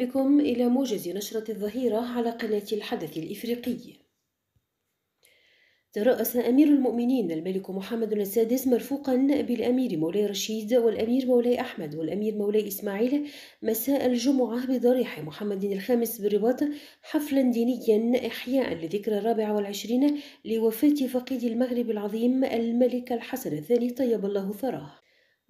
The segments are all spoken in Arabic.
بكم إلى موجز نشرة الظهيرة على قناة الحدث الإفريقي. ترأس أمير المؤمنين الملك محمد السادس مرفوقا بالأمير مولاي رشيد والأمير مولاي أحمد والأمير مولاي إسماعيل مساء الجمعة بضريح محمد الخامس بالرباط حفلا دينيا إحياء لذكرى الرابع والعشرين لوفاة فقيد المغرب العظيم الملك الحسن الثاني طيب الله ثراه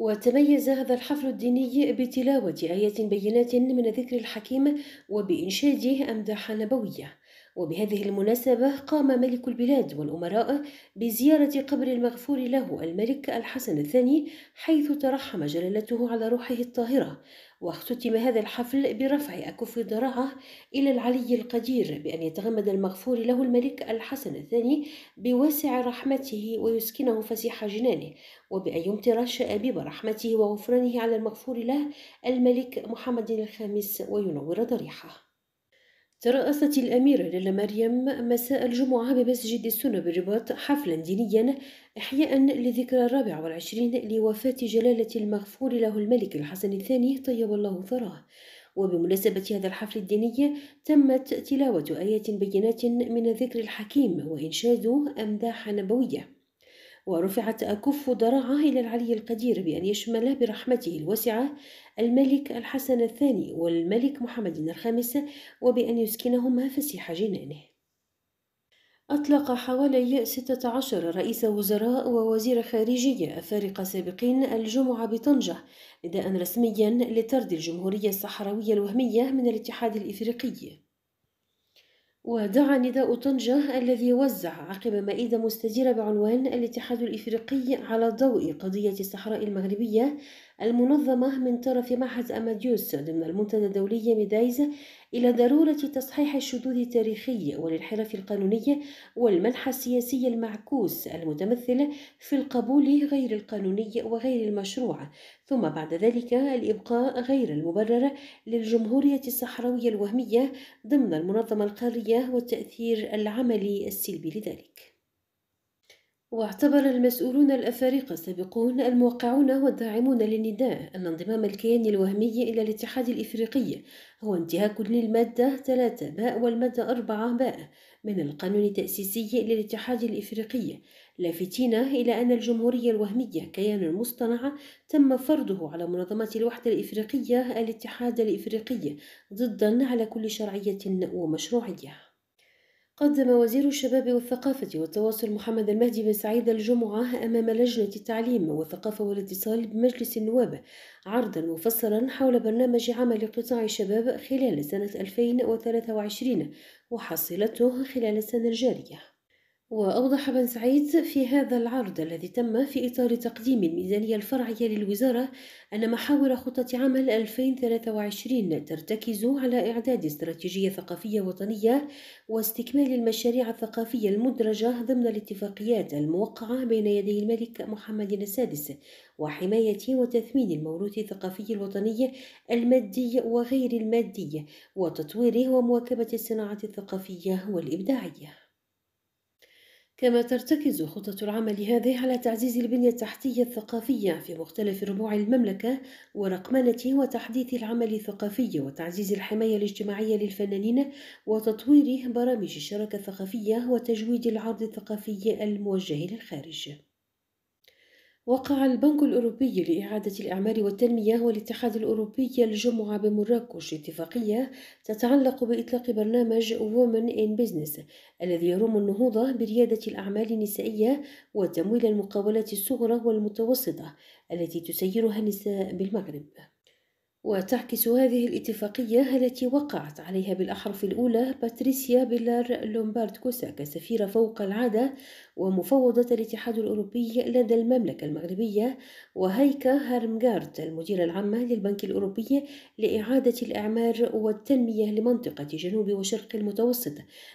وتميز هذا الحفل الديني بتلاوة آيات بينات من ذكر الحكيم وبإنشاده أمداح نبوية وبهذه المناسبة قام ملك البلاد والأمراء بزيارة قبر المغفور له الملك الحسن الثاني حيث ترحم جلالته على روحه الطاهرة واختتم هذا الحفل برفع أكف ذراعه إلى العلي القدير بأن يتغمد المغفور له الملك الحسن الثاني بواسع رحمته ويسكنه فسيح جنانه وبأن يمطر الشآب رحمته وغفرانه على المغفور له الملك محمد الخامس وينور ضريحه ترأست الأميرة ليلى مريم مساء الجمعة بمسجد السنة بالرباط حفلا دينيا إحياء لذكرى الرابع والعشرين لوفاة جلالة المغفور له الملك الحسن الثاني طيب الله ثراه وبمناسبة هذا الحفل الديني تمت تلاوة آيات بينات من الذكر الحكيم وإنشاد أمداح نبوية ورفعت أكف ضراعه إلى العلي القدير بأن يشمل برحمته الواسعة الملك الحسن الثاني والملك محمد الخامس وبأن يسكنهما فسيح جنانه أطلق حوالي 16 رئيس وزراء ووزير خارجية أفارقة سابقين الجمعة بطنجة نداء رسميا لطرد الجمهورية الصحراوية الوهمية من الاتحاد الإفريقي ودعا نداء طنجة الذي وزع عقب مائدة مستديرة بعنوان الاتحاد الإفريقي على ضوء قضية الصحراء المغربية المنظمة من طرف معهد أماديوس ضمن المنتدى الدولي ميدايزا إلى ضرورة تصحيح الشذوذ التاريخي والانحراف القانوني والمنح السياسي المعكوس المتمثل في القبول غير القانوني وغير المشروع ثم بعد ذلك الإبقاء غير المبرر للجمهورية الصحراوية الوهمية ضمن المنظمة القارية والتأثير العملي السلبي لذلك واعتبر المسؤولون الأفارقة السابقون الموقعون والداعمون للنداء أن انضمام الكيان الوهمي إلى الاتحاد الإفريقي هو انتهاك للمادة 3 باء والمادة 4 باء من القانون التأسيسي للاتحاد الإفريقي لافتين إلى أن الجمهورية الوهمية كيان مصطنع تم فرضه على منظمة الوحدة الإفريقية الاتحاد الإفريقي ضدا على كل شرعية ومشروعية قدم وزير الشباب والثقافة والتواصل محمد المهدي بن سعيد الجمعة أمام لجنة التعليم والثقافة والاتصال بمجلس النواب عرضا مفصلا حول برنامج عمل قطاع الشباب خلال سنة 2023 وحصيلته خلال السنة الجارية وأوضح بن سعيد في هذا العرض الذي تم في إطار تقديم الميزانية الفرعية للوزارة أن محاور خطة عمل 2023 ترتكز على إعداد استراتيجية ثقافية وطنية واستكمال المشاريع الثقافية المدرجة ضمن الاتفاقيات الموقعة بين يدي الملك محمد السادس وحماية وتثمين الموروث الثقافي الوطني المادي وغير المادي وتطويره ومواكبة الصناعة الثقافية والإبداعية كما ترتكز خطة العمل هذه على تعزيز البنية التحتية الثقافية في مختلف ربوع المملكة ورقمنة وتحديث العمل الثقافي وتعزيز الحماية الاجتماعية للفنانين وتطوير برامج الشراكة الثقافية وتجويد العرض الثقافي الموجه للخارج وقع البنك الأوروبي لإعادة الأعمار والتنمية والاتحاد الأوروبي الجمعة بمراكش اتفاقية تتعلق بإطلاق برنامج Women in Business الذي يروم النهوض بريادة الأعمال النسائية وتمويل المقاولات الصغرى والمتوسطة التي تسيرها النساء بالمغرب. وتعكس هذه الاتفاقية التي وقعت عليها بالأحرف الأولى باتريسيا بيلار لومبارد كوساك سفيرة فوق العادة ومفوضة الاتحاد الأوروبي لدى المملكة المغربية وهيكا هارمغارد المديرة العامة للبنك الأوروبي لإعادة الإعمار والتنمية لمنطقة جنوب وشرق المتوسط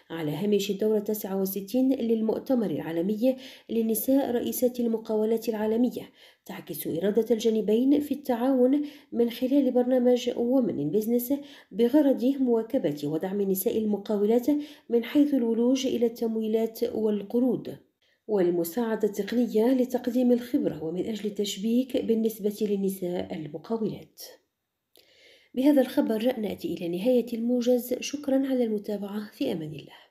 على هامش الدورة 69 للمؤتمر العالمي للنساء رئيسات المقاولات العالمية تعكس إرادة الجانبين في التعاون من خلال برنامج وومن بزنس بغرض مواكبة ودعم نساء المقاولات من حيث الولوج إلى التمويلات والقروض والمساعدة التقنية لتقديم الخبرة ومن أجل التشبيك بالنسبة للنساء المقاولات بهذا الخبر نأتي إلى نهاية الموجز شكرا على المتابعة في أمان الله